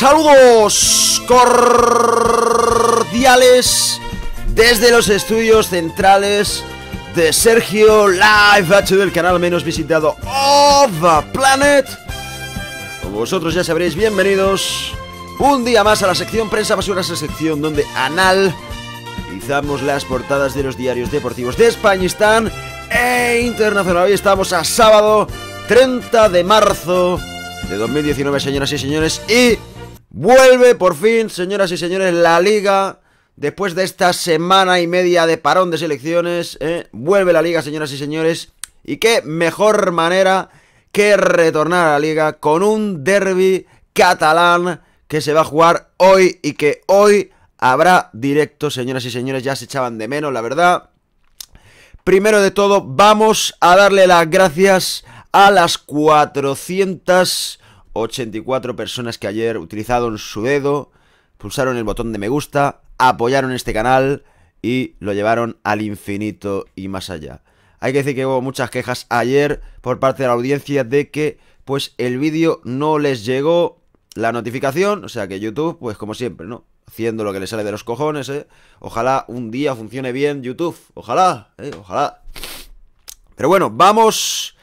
Saludos cordiales desde los estudios centrales de Sergio Live del del canal menos visitado of the planet. Como vosotros ya sabréis, bienvenidos un día más a la sección Prensa Basura, esa sección donde analizamos las portadas de los diarios deportivos de están e internacional. Hoy estamos a sábado 30 de marzo de 2019, señoras y señores, y Vuelve por fin, señoras y señores, la liga. Después de esta semana y media de parón de selecciones, eh, vuelve la liga, señoras y señores. Y qué mejor manera que retornar a la liga con un derby catalán que se va a jugar hoy y que hoy habrá directo, señoras y señores, ya se echaban de menos, la verdad. Primero de todo, vamos a darle las gracias a las 400 84 personas que ayer utilizaron su dedo, pulsaron el botón de me gusta, apoyaron este canal y lo llevaron al infinito y más allá. Hay que decir que hubo muchas quejas ayer por parte de la audiencia de que pues el vídeo no les llegó la notificación, o sea que YouTube pues como siempre, ¿no? Haciendo lo que le sale de los cojones, ¿eh? Ojalá un día funcione bien YouTube, ojalá, ¿eh? Ojalá. Pero bueno, vamos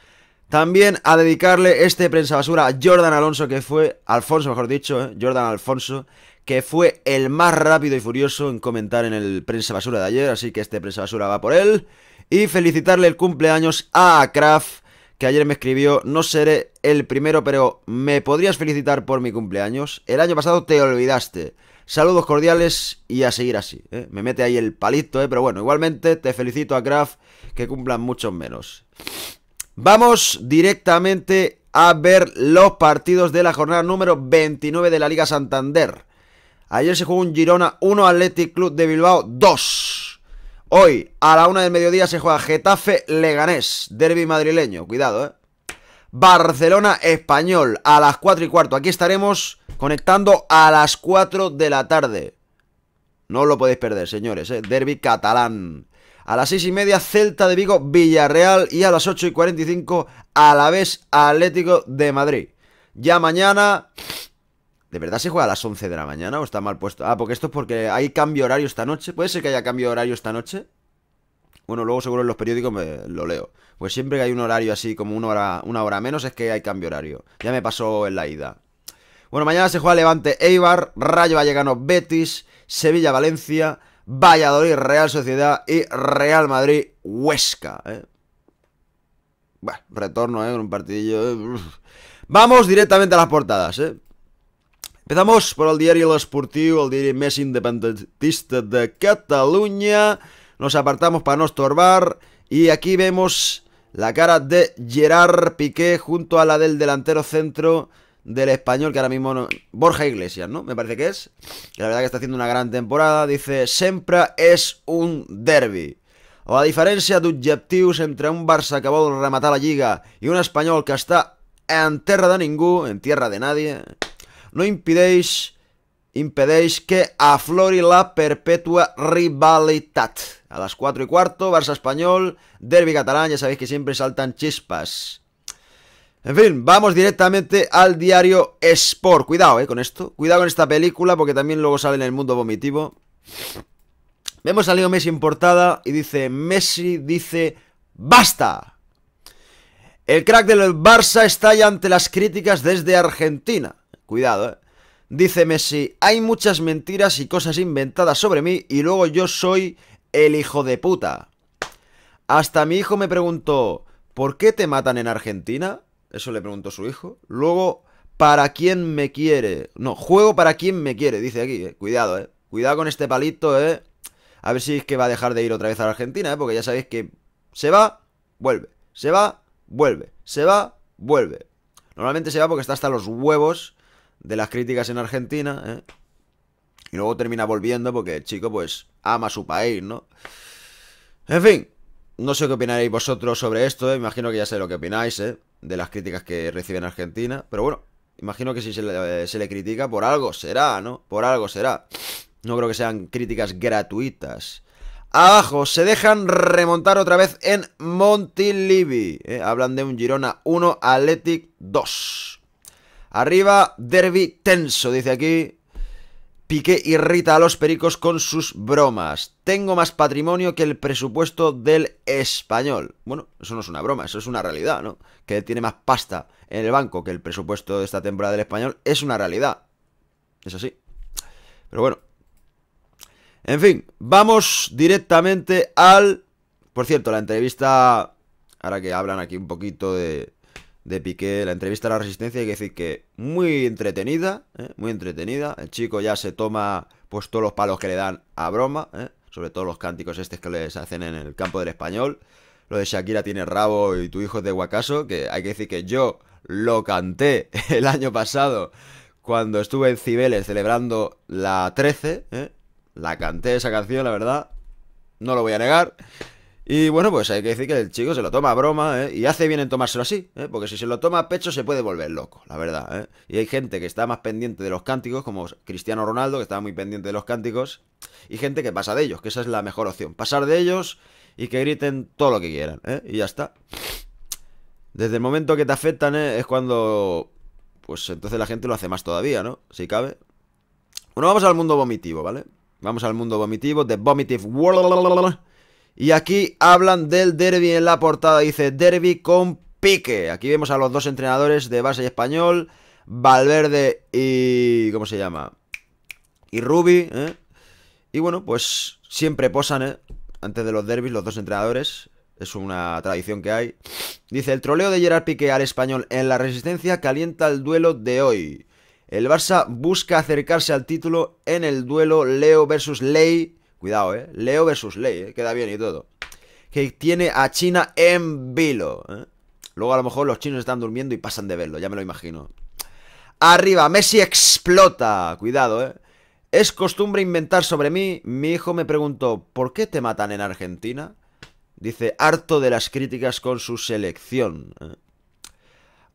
también a dedicarle este prensa basura a Jordan Alonso, que fue, Alfonso mejor dicho, eh, Jordan Alfonso, que fue el más rápido y furioso en comentar en el prensa basura de ayer, así que este prensa basura va por él. Y felicitarle el cumpleaños a Kraft, que ayer me escribió, no seré el primero, pero me podrías felicitar por mi cumpleaños. El año pasado te olvidaste. Saludos cordiales y a seguir así. Eh". Me mete ahí el palito, ¿eh? pero bueno, igualmente te felicito a Kraft, que cumplan muchos menos. Vamos directamente a ver los partidos de la jornada número 29 de la Liga Santander. Ayer se jugó un Girona 1 Athletic Club de Bilbao 2. Hoy a la una del mediodía se juega Getafe Leganés, derby madrileño, cuidado, ¿eh? Barcelona Español a las 4 y cuarto. Aquí estaremos conectando a las 4 de la tarde. No lo podéis perder, señores, ¿eh? Derby catalán. A las seis y media, Celta de Vigo, Villarreal. Y a las 8 y 45, vez Atlético de Madrid. Ya mañana. ¿De verdad se juega a las 11 de la mañana o está mal puesto? Ah, porque esto es porque hay cambio horario esta noche. ¿Puede ser que haya cambio horario esta noche? Bueno, luego seguro en los periódicos lo leo. Pues siempre que hay un horario así, como una hora, una hora menos, es que hay cambio horario. Ya me pasó en la ida. Bueno, mañana se juega Levante Eibar, Rayo Vallecano Betis, Sevilla Valencia, Valladolid, Real Sociedad y Real Madrid, Huesca. ¿eh? Bueno, retorno, en ¿eh? un partidillo. ¿eh? Vamos directamente a las portadas, Empezamos por el diario Esportivo, el diario més independentista de Cataluña. Nos apartamos para no estorbar y aquí vemos la cara de Gerard Piqué junto a la del delantero centro del español que ahora mismo no... Borja Iglesias, ¿no? Me parece que es. la verdad que está haciendo una gran temporada. Dice, Siempre es un derbi. A de d'objectius entre un Barça que de rematar la Liga Y un español que está en tierra de ningú, en tierra de nadie, no impidéis. impedéis que aflore la perpetua rivalitat. A las 4 y cuarto, Barça Español, Derby catalán, ya sabéis que siempre saltan chispas. En fin, vamos directamente al diario Sport. Cuidado, eh, con esto. Cuidado con esta película porque también luego sale en el mundo vomitivo. Vemos a Leo Messi en portada y dice, Messi dice, basta. El crack del Barça está ya ante las críticas desde Argentina. Cuidado, eh. Dice Messi, hay muchas mentiras y cosas inventadas sobre mí y luego yo soy el hijo de puta. Hasta mi hijo me preguntó, ¿por qué te matan en Argentina? Eso le preguntó su hijo. Luego, ¿para quién me quiere? No, juego para quién me quiere, dice aquí. Eh. Cuidado, eh. Cuidado con este palito, eh. A ver si es que va a dejar de ir otra vez a la Argentina, eh. Porque ya sabéis que se va, vuelve. Se va, vuelve. Se va, vuelve. Normalmente se va porque está hasta los huevos de las críticas en Argentina, eh. Y luego termina volviendo porque el chico, pues, ama su país, ¿no? En fin, no sé qué opinaréis vosotros sobre esto, eh. imagino que ya sé lo que opináis, ¿eh? de las críticas que recibe en Argentina. Pero bueno, imagino que si se le, critica, por algo será, ¿no? Por algo será. No creo que sean críticas gratuitas. Abajo se dejan remontar otra vez en Montilivi. ¿eh? Hablan de un Girona 1, Athletic 2. Arriba, derby tenso, dice aquí. Piqué irrita a los pericos con sus bromas. Tengo más patrimonio que el presupuesto del español. Bueno, eso no es una broma, eso es una realidad, ¿no? Que tiene más pasta en el banco que el presupuesto de esta temporada del español es una realidad. Es así. Pero bueno. En fin, vamos directamente al... Por cierto, la entrevista... Ahora que hablan aquí un poquito de, de Piqué, la entrevista a la Resistencia, hay que decir que muy entretenida, ¿eh? muy entretenida. El chico ya se toma pues todos los palos que le dan a broma, ¿eh? sobre todo los cánticos estos que les hacen en el campo del español. Lo de Shakira tiene rabo y tu hijo es de Guacaso, que hay que decir que yo lo canté el año pasado cuando estuve en Cibeles celebrando la 13, ¿eh? la canté esa canción, la verdad, no lo voy a negar. Y bueno, pues hay que decir que el chico se lo toma a broma, ¿eh? Y hace bien en tomárselo así, ¿eh? Porque si se lo toma a pecho se puede volver loco, la verdad, ¿eh? Y hay gente que está más pendiente de los cánticos, como Cristiano Ronaldo, que estaba muy pendiente de los cánticos, y gente que pasa de ellos, que esa es la mejor opción. Pasar de ellos y que griten todo lo que quieran, ¿eh? Y ya está. Desde el momento que te afectan, ¿eh? Es cuando... Pues entonces la gente lo hace más todavía, ¿no? Si cabe. Bueno, vamos al mundo vomitivo, ¿vale? Vamos al mundo vomitivo, The Vomitive World... Y aquí hablan del derby en la portada. Dice derby con pique. Aquí vemos a los dos entrenadores de base y español. Valverde y... ¿Cómo se llama? Y Rubi. ¿eh? Y bueno, pues siempre posan ¿eh? antes de los derbis los dos entrenadores. Es una tradición que hay. Dice, el troleo de Gerard Pique al español en la resistencia calienta el duelo de hoy. El Barça busca acercarse al título en el duelo Leo versus Ley Cuidado, ¿eh? Leo versus Ley, ¿eh? Queda bien y todo. Que tiene a China en vilo, ¿eh? Luego a lo mejor los chinos están durmiendo y pasan de verlo, ya me lo imagino. Arriba, Messi explota. Cuidado, ¿eh? Es costumbre inventar sobre mí. Mi hijo me preguntó, ¿por qué te matan en Argentina? Dice, harto de las críticas con su selección. Eh.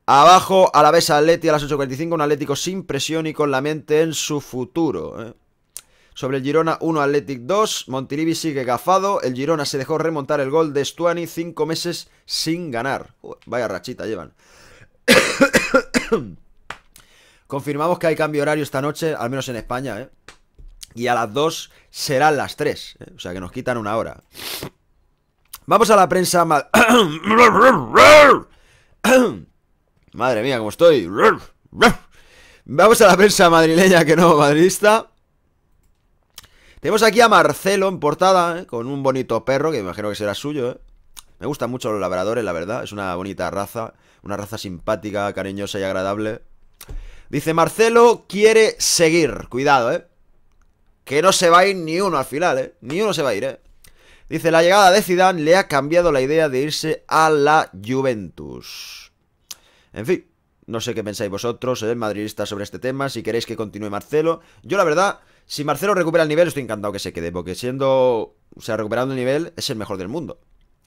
Abajo, a la vez Atleti a las 8.45, un Atlético sin presión y con la mente en su futuro. ¿eh? sobre el Girona 1 Athletic 2. Montilivi sigue gafado. El Girona se dejó remontar el gol de Stuani cinco meses sin ganar. vaya rachita llevan. Confirmamos que hay cambio horario esta noche, al menos en España, ¿eh? Y a las 2 serán las 3. ¿eh? O sea que nos quitan una hora. Vamos a la prensa Madre mía, cómo estoy. Vamos a la prensa madrileña que no madridista. Tenemos aquí a Marcelo en portada, ¿eh? con un bonito perro, que me imagino que será suyo, ¿eh? Me gustan mucho los labradores, la verdad. Es una bonita raza, una raza simpática, cariñosa y agradable. Dice Marcelo quiere seguir. Cuidado, ¿eh? Que no se va a ir ni uno al final, ¿eh? Ni uno se va a ir, ¿eh? Dice, la llegada de Zidane le ha cambiado la idea de irse a la Juventus. En fin, no sé qué pensáis vosotros, ¿eh? madridista sobre este tema, si queréis que continúe Marcelo. Yo la verdad si Marcelo recupera el nivel, estoy encantado que se quede, porque siendo, o sea, recuperando el nivel, es el mejor del mundo.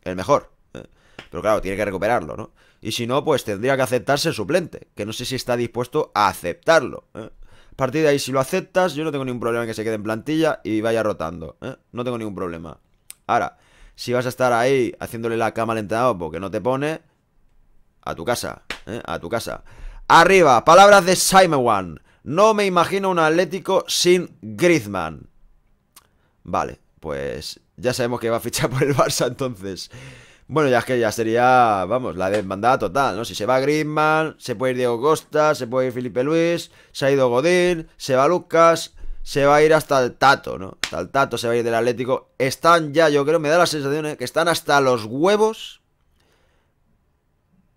El mejor. Eh. Pero claro, tiene que recuperarlo, ¿no? Y si no, pues tendría que aceptarse el suplente, que no sé si está dispuesto a aceptarlo. Eh. A partir de ahí, si lo aceptas, yo no tengo ningún problema en que se quede en plantilla y vaya rotando. Eh. No tengo ningún problema. Ahora, si vas a estar ahí haciéndole la cama al entrenador porque no te pone, a tu casa, a tu casa. Arriba, palabras de Simon One. No me imagino un Atlético sin Griezmann. Vale, pues ya sabemos que va a fichar por el Barça entonces. Bueno, ya es que ya sería, vamos, la demanda total, ¿no? Si se va Griezmann, se puede ir Diego Costa, se puede ir Felipe Luis, se ha ido Godín, se va Lucas, se va a ir hasta el Tato, ¿no? Hasta el Tato se va a ir del Atlético. Están ya, yo creo, me da la sensación ¿eh? que están hasta los huevos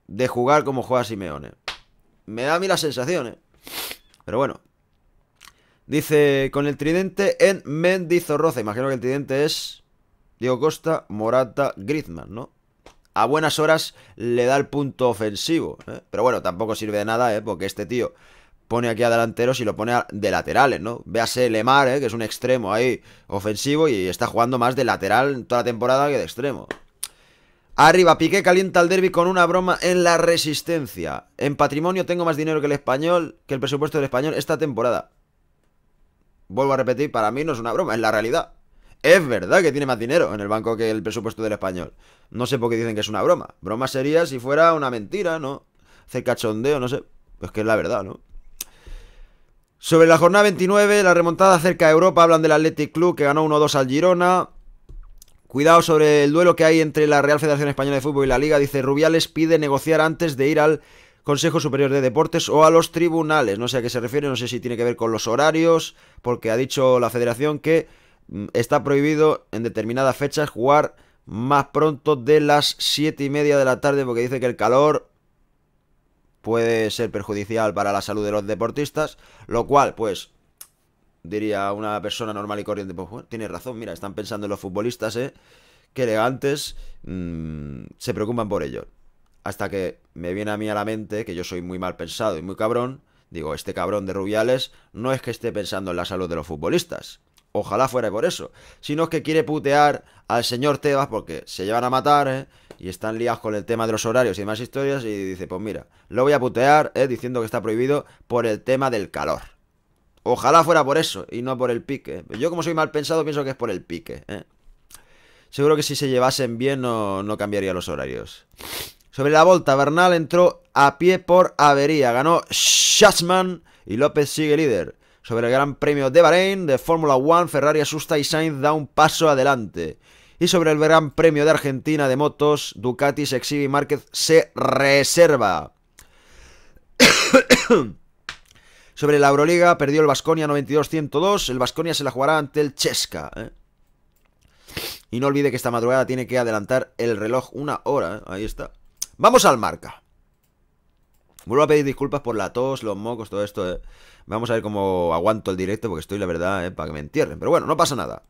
de jugar como juega Simeone. Me da a mí la sensación, ¿eh? Pero bueno. Dice, con el tridente en Mendizorroza. Imagino que el tridente es Diego Costa, Morata, Griezmann, ¿no? A buenas horas le da el punto ofensivo. ¿eh? Pero bueno, tampoco sirve de nada, ¿eh? Porque este tío pone aquí a delanteros y lo pone de laterales, ¿no? Véase Lemar, ¿eh? que es un extremo ahí ofensivo y está jugando más de lateral toda la temporada que de extremo. Arriba, Piqué calienta el derby con una broma en la resistencia. En patrimonio tengo más dinero que el español, que el presupuesto del español esta temporada. Vuelvo a repetir, para mí no es una broma, es la realidad. Es verdad que tiene más dinero en el banco que el presupuesto del español. No sé por qué dicen que es una broma. Broma sería si fuera una mentira, ¿no? Hacer cachondeo, no sé. Pues que es la verdad, ¿no? Sobre la jornada 29, la remontada cerca de Europa, hablan del Athletic Club que ganó 1-2 al Girona. Cuidado sobre el duelo que hay entre la Real Federación Española de Fútbol y la Liga, dice Rubiales, pide negociar antes de ir al Consejo Superior de Deportes o a los tribunales. No sé a qué se refiere, no sé si tiene que ver con los horarios, porque ha dicho la federación que mm, está prohibido en determinadas fechas jugar más pronto de las siete y media de la tarde, porque dice que el calor puede ser perjudicial para la salud de los deportistas, lo cual pues diría una persona normal y corriente, pues tiene razón, mira, están pensando en los futbolistas, ¿eh? Que elegantes mm, se preocupan por ello Hasta que me viene a mí a la mente que yo soy muy mal pensado y muy cabrón. Digo, este cabrón de Rubiales no es que esté pensando en la salud de los futbolistas. Ojalá fuera por eso. Sino que quiere putear al señor Tebas porque se llevan a matar, ¿eh? Y están liados con el tema de los horarios y demás historias. Y dice, pues mira, lo voy a putear, ¿eh? Diciendo que está prohibido por el tema del calor. Ojalá fuera por eso y no por el pique. Yo como soy mal pensado pienso que es por el pique. ¿eh? Seguro que si se llevasen bien no, cambiaría los horarios. Sobre la volta, Bernal entró a pie por avería. Ganó Schatzmann y López sigue líder. Sobre el Gran Premio de Bahrein de Fórmula 1, Ferrari asusta y Sainz da un paso adelante. Y sobre el Gran Premio de Argentina de motos, Ducati se exhibe y Márquez se reserva. Sobre la Euroliga perdió el Vasconia 92-102. El Vasconia se la jugará ante el Chesca. ¿eh? Y no olvide que esta madrugada tiene que adelantar el reloj una hora. ¿eh? Ahí está. Vamos al marca. Vuelvo a pedir disculpas por la tos, los mocos, todo esto. ¿eh? Vamos a ver cómo aguanto el directo porque estoy, la verdad, para que me entierren. Pero bueno, no pasa nada.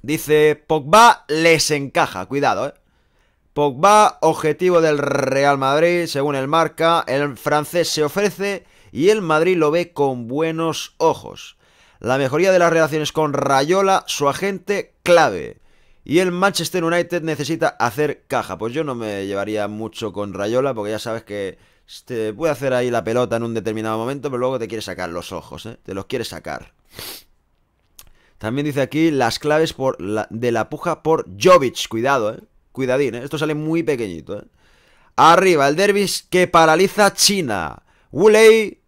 Dice, Pogba les encaja. Cuidado, ¿eh? Pogba, objetivo del Real Madrid, según el marca. El francés se ofrece y el Madrid lo ve con buenos ojos. La mejoría de las relaciones con Rayola, su agente clave. Y el Manchester United necesita hacer caja. Pues yo no me llevaría mucho con Rayola porque ya sabes que te puede hacer ahí la pelota en un determinado momento, pero luego te quiere sacar los ojos, ¿eh? te los quiere sacar. También dice aquí las claves de la puja por Jovic. Cuidado, ¿eh? Cuidadín, ¿eh? Esto sale muy pequeñito, ¿eh? Arriba, el dervis que paraliza China. Wulei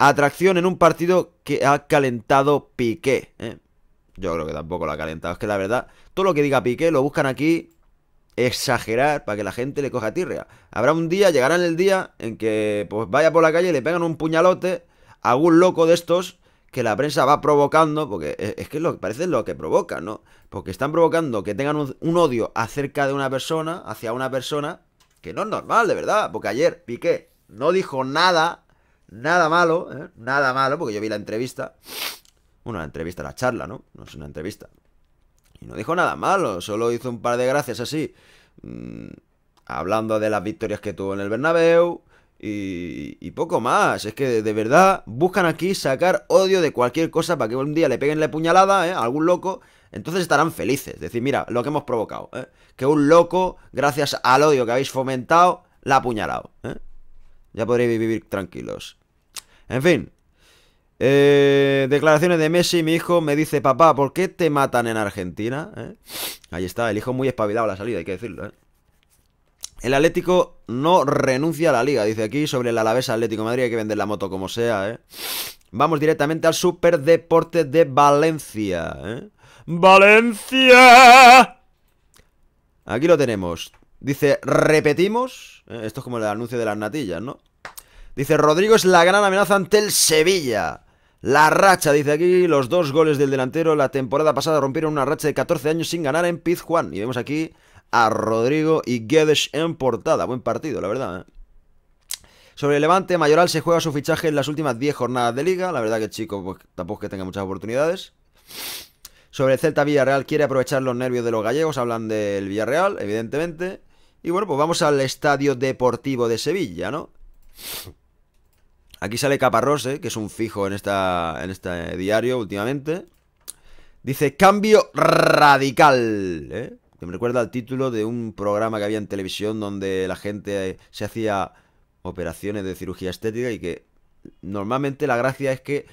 Atracción en un partido que ha calentado Piqué. ¿eh? Yo creo que tampoco lo ha calentado. Es que la verdad, todo lo que diga Piqué lo buscan aquí exagerar para que la gente le coja tirria. Habrá un día, llegará el día en que pues vaya por la calle y le pegan un puñalote a algún loco de estos que la prensa va provocando, porque e, es que lo, parece lo que provoca, ¿no? Porque están provocando que tengan un, odio acerca de una persona, hacia una persona, que no es normal, de verdad, porque ayer Piqué no dijo nada nada malo, ¿eh? nada malo, porque yo vi la entrevista. Bueno, la entrevista, la charla, ¿no? No es una entrevista. Y no dijo nada malo, solo hizo un par de gracias así. Mm, hablando de las victorias que tuvo en el Bernabéu. Y, poco más. Es que de verdad buscan aquí sacar odio de cualquier cosa para que un día le peguen la puñalada ¿eh? a algún loco. Entonces estarán felices. Es decir, mira, lo que hemos provocado. ¿eh? Que un loco, gracias al odio que habéis fomentado, la ha apuñalado. Ya podréis vivir tranquilos. En fin. Eh, declaraciones de Messi, mi hijo me dice, papá, ¿por qué te matan en Argentina? ¿eh? Ahí está, el hijo muy espabilado a la salida, hay que decirlo. ¿eh? El Atlético no renuncia a la liga, dice aquí, sobre el Alavés Atlético Madrid, hay que vender la moto como sea. Vamos directamente al Superdeporte de Valencia. ¡Valencia! Aquí lo tenemos. Dice, repetimos. Esto es como el anuncio de las natillas, ¿no? Dice, Rodrigo es la gran amenaza ante el Sevilla. La racha, dice aquí, los dos goles del delantero la temporada pasada rompieron una racha de 14 años sin ganar en Pizjuán. Y vemos aquí a Rodrigo y Guedes en portada. Buen partido, la verdad. ¿eh? Sobre Levante, Mayoral se juega su fichaje en las últimas 10 jornadas de liga. La verdad que chico pues, tampoco es que tenga muchas oportunidades. Sobre el Celta Villarreal quiere aprovechar los nervios de los gallegos. Hablan del Villarreal, evidentemente. Y bueno, pues vamos al Estadio Deportivo de Sevilla, ¿no? Aquí sale eh, que es un fijo en, esta, en este diario últimamente. Dice, cambio radical. ¿eh? Que me recuerda al título de un programa que había en televisión donde la gente se hacía operaciones de cirugía estética y que normalmente la gracia es que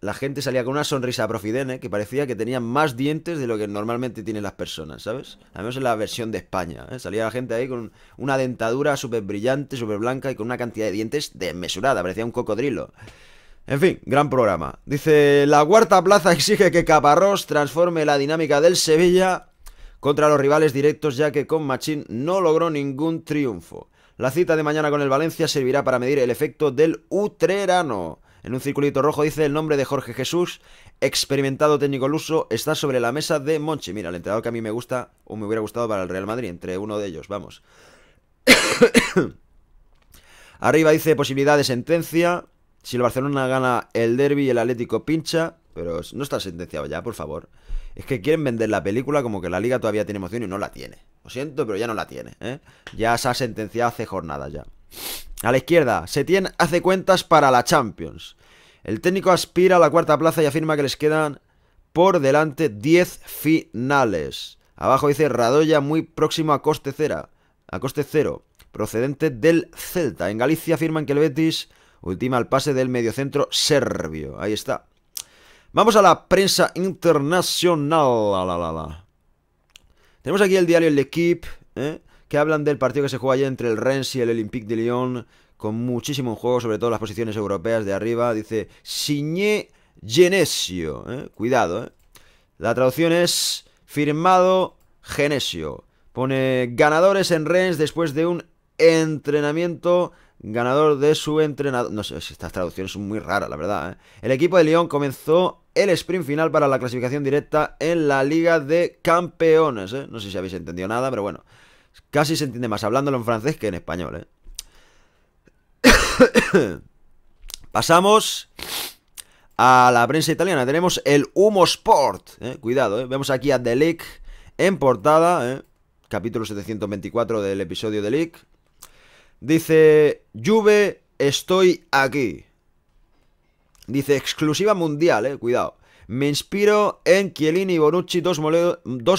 la gente salía con una sonrisa profidene que parecía que tenía más dientes de lo que normalmente tienen las personas, ¿sabes? Al menos en la versión de España, ¿eh? Salía la gente ahí con una dentadura súper brillante, súper blanca y con una cantidad de dientes desmesurada, parecía un cocodrilo. En fin, gran programa. Dice, la cuarta plaza exige que Caparrós transforme la dinámica del Sevilla contra los rivales directos ya que con Machín no logró ningún triunfo. La cita de mañana con el Valencia servirá para medir el efecto del Utrerano. En un circulito rojo dice el nombre de Jorge Jesús, experimentado técnico luso, está sobre la mesa de Monchi. Mira, el entrenador que a mí me gusta o me hubiera gustado para el Real Madrid, entre uno de ellos, vamos. Arriba dice posibilidad de sentencia. Si el Barcelona gana el derby, y el Atlético pincha. Pero no está sentenciado ya, por favor. Es que quieren vender la película como que la liga todavía tiene emoción y no la tiene. Lo siento, pero ya no la tiene. ¿eh? Ya se ha sentenciado hace jornada ya. A la izquierda, Setien hace cuentas para la Champions. El técnico aspira a la cuarta plaza y afirma que les quedan por delante 10 finales. Abajo dice Radoya muy próximo a coste, a coste cero, procedente del Celta. En Galicia afirman que el Betis ultima el pase del mediocentro serbio. Ahí está. Vamos a la prensa internacional. Tenemos aquí el diario El Equipo. ¿eh? que hablan del partido que se juega ayer entre el Rennes y el Olympique de Lyon, con muchísimo juego, sobre todo las posiciones europeas de arriba. Dice Signé Genesio. ¿eh? Cuidado, ¿eh? La traducción es firmado Genesio. Pone ganadores en Rennes después de un entrenamiento ganador de su entrenador. No sé, si estas traducciones son muy raras, la verdad. ¿eh? El equipo de Lyon comenzó el sprint final para la clasificación directa en la Liga de Campeones. ¿eh? No sé si habéis entendido nada, pero bueno. Casi se entiende más hablándolo en francés que en español, ¿eh? Pasamos a la prensa italiana. Tenemos el Humo Sport. ¿eh? Cuidado, ¿eh? vemos aquí a Delic en portada. Capítulo 724 del episodio de League. Dice, Juve, estoy aquí. Dice, exclusiva mundial, cuidado. Me inspiro en Chiellini y Bonucci, dos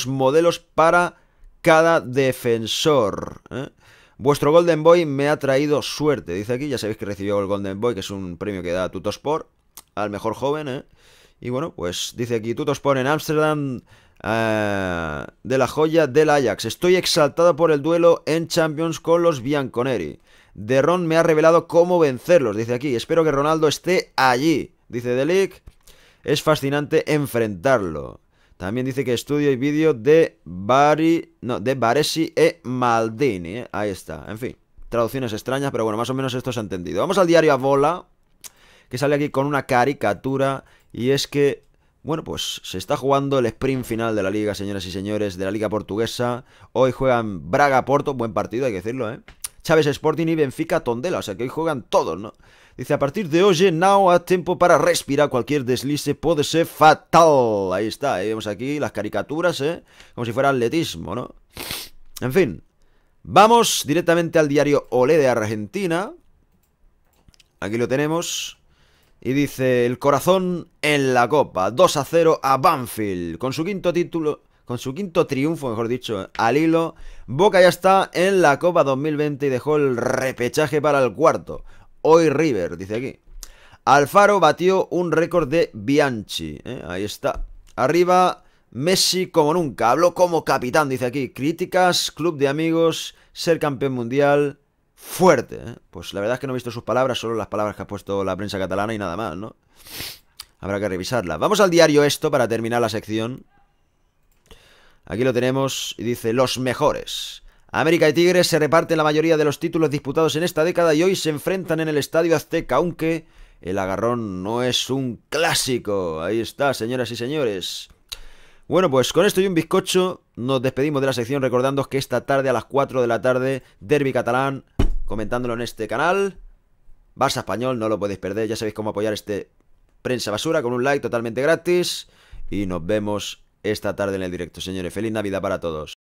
modelos para cada defensor. ¿eh? Vuestro Golden Boy me ha traído suerte, dice aquí. Ya sabéis que recibió el Golden Boy, que es un premio que da Tutospor, al mejor joven. ¿eh? Y bueno, pues dice aquí Tutospor en Ámsterdam eh, de la joya del Ajax. Estoy exaltado por el duelo en Champions con los Bianconeri. De Ron me ha revelado cómo vencerlos, dice aquí. Espero que Ronaldo esté allí, dice Delic. Es fascinante enfrentarlo. También dice que estudio y vídeo de Bari, no, de Baresi e Maldini. Eh, ahí está, en fin. Traducciones extrañas, pero bueno, más o menos esto se ha entendido. Vamos al diario Abola, que sale aquí con una caricatura. Y es que bueno, pues se está jugando el sprint final de la liga, señoras y señores, de la liga portuguesa. Hoy juegan Braga-Porto, buen partido, hay que decirlo, ¿eh? Chávez Sporting y Benfica Tondela, o sea que hoy juegan todos, ¿no? Dice, a partir de hoy, now a tiempo para respirar. Cualquier deslice puede ser fatal. Ahí está, ahí vemos aquí las caricaturas, ¿eh? Como si fuera atletismo, ¿no? En fin, vamos directamente al diario Olé de Argentina. Aquí lo tenemos. Y dice, el corazón en la copa. 2 a 0 a Banfield. Con su quinto título con su quinto triunfo, mejor dicho, ¿eh? al hilo. Boca ya está en la Copa 2020 y dejó el repechaje para el cuarto. Hoy River, dice aquí. Alfaro batió un récord de Bianchi. ¿eh? Ahí está. Arriba, Messi como nunca. Habló como capitán, dice aquí. Críticas, club de amigos, ser campeón mundial. Fuerte. ¿eh? Pues la verdad es que no he visto sus palabras, solo las palabras que ha puesto la prensa catalana y nada más, ¿no? Habrá que revisarla. Vamos al diario esto para terminar la sección. Aquí lo tenemos y dice los mejores. América y Tigres se reparten la mayoría de los títulos disputados en esta década y hoy se enfrentan en el Estadio Azteca, aunque el agarrón no es un clásico. Ahí está, señoras y señores. Bueno, pues con esto y un bizcocho nos despedimos de la sección recordando que esta tarde a las 4 de la tarde, Derby Catalán, comentándolo en este canal. Barça Español, no lo podéis perder, ya sabéis cómo apoyar este Prensa Basura con un like totalmente gratis. Y nos vemos esta tarde en el directo, señores. Feliz Navidad para todos.